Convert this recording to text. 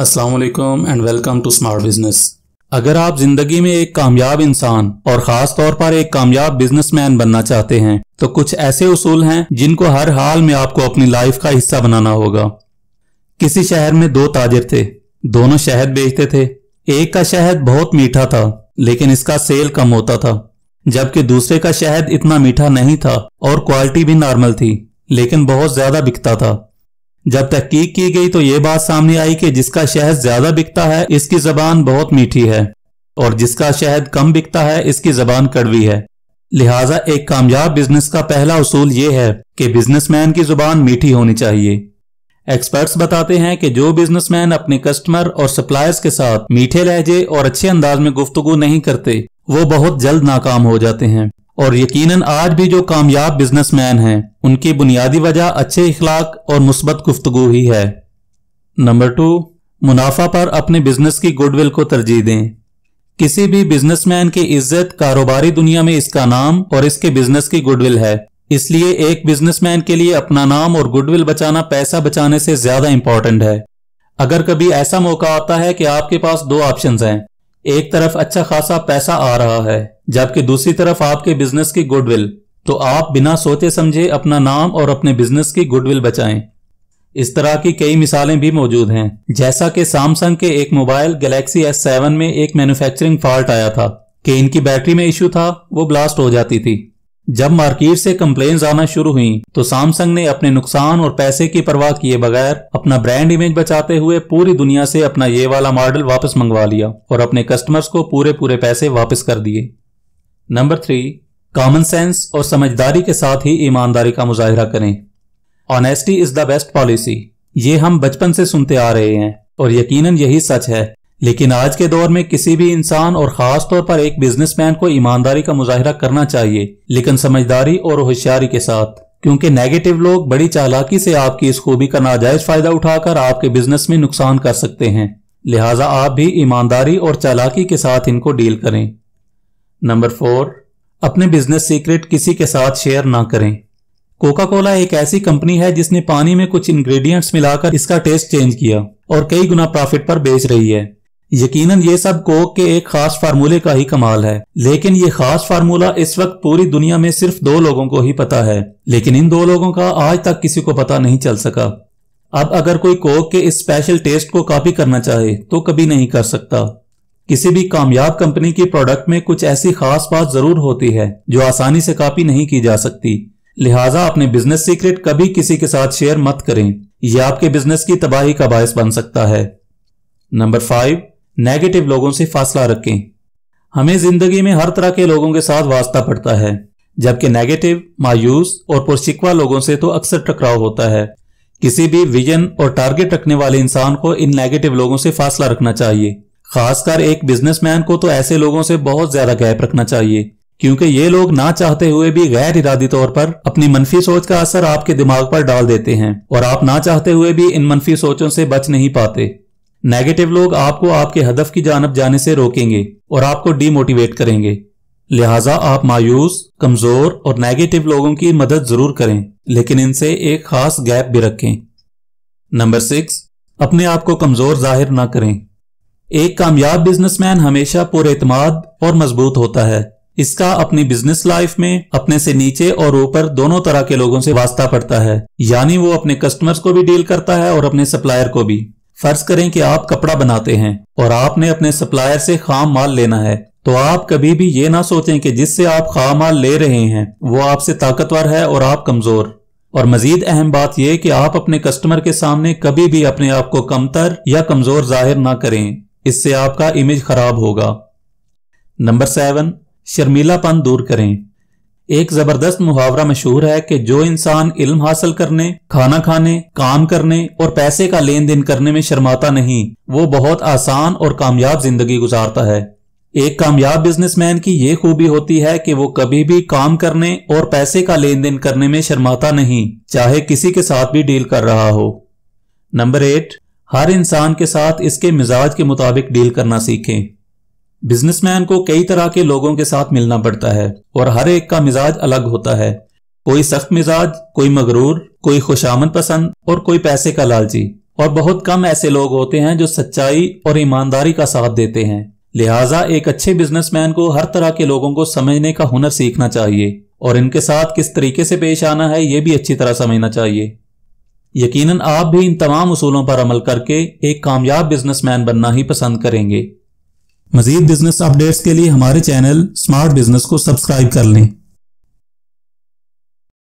अस्सलाम and welcome to smart business अगर आप जिंदगी में एक कामयाब इंसान और खास तौर पर एक कामयाब बिजनेसमैन बनना चाहते हैं तो कुछ ऐसे उसूल हैं जिनको हर हाल में आपको अपनी लाइफ का हिस्सा बनाना होगा किसी शहर में दो ताजिर थे दोनों शहद बेचते थे एक का शहद बहुत मीठा था लेकिन इसका सेल कम होता था जबकि दूसरे का शहद इतना मीठा नहीं था और क्वालिटी भी नॉर्मल थी लेकिन बहुत ज्यादा बिकता था जब तहकीक की गई तो ये बात सामने आई कि जिसका शहद ज्यादा बिकता है इसकी जबान बहुत मीठी है और जिसका शहद कम बिकता है इसकी जबान कड़वी है लिहाजा एक कामयाब बिजनेस का पहला उसूल ये है कि बिजनेसमैन की जुबान मीठी होनी चाहिए एक्सपर्ट्स बताते हैं कि जो बिजनेसमैन अपने कस्टमर और सप्लायर्स के साथ मीठे लहजे और अच्छे अंदाज में गुफ्तगु नहीं करते वो बहुत जल्द नाकाम हो जाते हैं और यकीनन आज भी जो कामयाब बिजनेसमैन हैं उनकी बुनियादी वजह अच्छे इखलाक और मुस्बत गुफ्तगु ही है नंबर टू मुनाफा पर अपने बिजनेस की गुडविल को तरजीह दें किसी भी बिजनेसमैन की इज्जत कारोबारी दुनिया में इसका नाम और इसके बिजनेस की गुडविल है इसलिए एक बिजनेसमैन के लिए अपना नाम और गुडविल बचाना पैसा बचाने से ज्यादा इंपॉर्टेंट है अगर कभी ऐसा मौका आता है कि आपके पास दो ऑप्शन हैं एक तरफ अच्छा खासा पैसा आ रहा है जबकि दूसरी तरफ आपके बिजनेस की गुडविल तो आप बिना सोचे समझे अपना नाम और अपने बिजनेस की गुडविल बचाएं इस तरह की कई मिसालें भी मौजूद हैं जैसा कि सैमसंग के एक मोबाइल गैलेक्सी एस सेवन में एक मैन्युफैक्चरिंग फॉल्ट आया था कि इनकी बैटरी में इशू था वो ब्लास्ट हो जाती थी जब मार्केट से कंप्लेन आना शुरू हुई तो सैमसंग ने अपने नुकसान और पैसे की परवाह किए बगैर अपना ब्रांड इमेज बचाते हुए पूरी दुनिया से अपना ये वाला मॉडल वापस मंगवा लिया और अपने कस्टमर्स को पूरे पूरे पैसे वापस कर दिए नंबर थ्री कॉमन सेंस और समझदारी के साथ ही ईमानदारी का मुजाहरा करें honesty is the best policy ये हम बचपन से सुनते आ रहे हैं और यकीनन यही सच है लेकिन आज के दौर में किसी भी इंसान और खास तौर पर एक बिजनेसमैन को ईमानदारी का मुजाहरा करना चाहिए लेकिन समझदारी और होशियारी के साथ क्योंकि नेगेटिव लोग बड़ी चालाकी से आपकी इस खूबी का नाजायज फायदा उठाकर आपके बिजनेस में नुकसान कर सकते हैं लिहाजा आप भी ईमानदारी और चालाकी के साथ इनको डील करें नंबर फोर अपने बिजनेस सीक्रेट किसी के साथ शेयर ना करें कोका कोला एक ऐसी कंपनी है जिसने पानी में कुछ इंग्रेडिएंट्स मिलाकर इसका टेस्ट चेंज किया और कई गुना प्रॉफिट पर बेच रही है यकीनन ये सब कोक के एक खास फार्मूले का ही कमाल है लेकिन ये खास फार्मूला इस वक्त पूरी दुनिया में सिर्फ दो लोगों को ही पता है लेकिन इन दो लोगों का आज तक किसी को पता नहीं चल सका अब अगर कोई कोक के इस स्पेशल टेस्ट को कॉपी करना चाहे तो कभी नहीं कर सकता किसी भी कामयाब कंपनी की प्रोडक्ट में कुछ ऐसी खास बात जरूर होती है जो आसानी से कॉपी नहीं की जा सकती लिहाजा अपने बिजनेस सीक्रेट कभी किसी के साथ शेयर मत करें यह आपके बिजनेस की तबाही का बायस बन सकता है नंबर फाइव नेगेटिव लोगों से फासला रखें हमें जिंदगी में हर तरह के लोगों के साथ वास्ता पड़ता है जबकि नेगेटिव मायूस और पुरशिकवा लोगों से तो अक्सर टकराव होता है किसी भी विजन और टारगेट रखने वाले इंसान को इन नेगेटिव लोगों से फासला रखना चाहिए खासकर एक बिजनेसमैन को तो ऐसे लोगों से बहुत ज्यादा गैप रखना चाहिए क्योंकि ये लोग ना चाहते हुए भी गैर इरादी तौर पर अपनी मनफी सोच का असर आपके दिमाग पर डाल देते हैं और आप ना चाहते हुए भी इन मनफी सोचों से बच नहीं पाते नेगेटिव लोग आपको आपके हदफ की जानब जाने से रोकेंगे और आपको डीमोटिवेट करेंगे लिहाजा आप मायूस कमजोर और नेगेटिव लोगों की मदद जरूर करें लेकिन इनसे एक खास गैप भी रखें नंबर सिक्स अपने आप को कमजोर जाहिर ना करें एक कामयाब बिजनेसमैन हमेशा पुरमाद और मजबूत होता है इसका अपनी बिजनेस लाइफ में अपने से नीचे और ऊपर दोनों तरह के लोगों से वास्ता पड़ता है यानी वो अपने कस्टमर्स को भी डील करता है और अपने सप्लायर को भी फर्ज करें कि आप कपड़ा बनाते हैं और आपने अपने सप्लायर से खाम माल लेना है तो आप कभी भी ये ना सोचें कि जिससे आप खाम माल ले रहे हैं वो आपसे ताकतवर है और आप कमजोर और मजीद अहम बात यह कि आप अपने कस्टमर के सामने कभी भी अपने आप को कमतर या कमजोर जाहिर ना करें इससे आपका इमेज खराब होगा नंबर सेवन शर्मीलापन दूर करें एक जबरदस्त मुहावरा मशहूर है कि जो इंसान इल्म हासिल करने खाना खाने काम करने और पैसे का लेन देन करने में शर्माता नहीं वो बहुत आसान और कामयाब जिंदगी गुजारता है एक कामयाब बिजनेसमैन की ये खूबी होती है कि वो कभी भी काम करने और पैसे का लेन देन करने में शर्माता नहीं चाहे किसी के साथ भी डील कर रहा हो नंबर एट हर इंसान के साथ इसके मिजाज के मुताबिक डील करना सीखें बिजनेसमैन को कई तरह के लोगों के साथ मिलना पड़ता है और हर एक का मिजाज अलग होता है कोई सख्त मिजाज कोई मगरूर कोई खुशामन पसंद और कोई पैसे का लालची और बहुत कम ऐसे लोग होते हैं जो सच्चाई और ईमानदारी का साथ देते हैं लिहाजा एक अच्छे बिजनेसमैन को हर तरह के लोगों को समझने का हुनर सीखना चाहिए और इनके साथ किस तरीके से पेश आना है ये भी अच्छी तरह समझना चाहिए यकीनन आप भी इन तमाम उसूलों पर अमल करके एक कामयाब बिजनेसमैन बनना ही पसंद करेंगे मजीद बिजनेस अपडेट्स के लिए हमारे चैनल स्मार्ट बिजनेस को सब्सक्राइब कर लें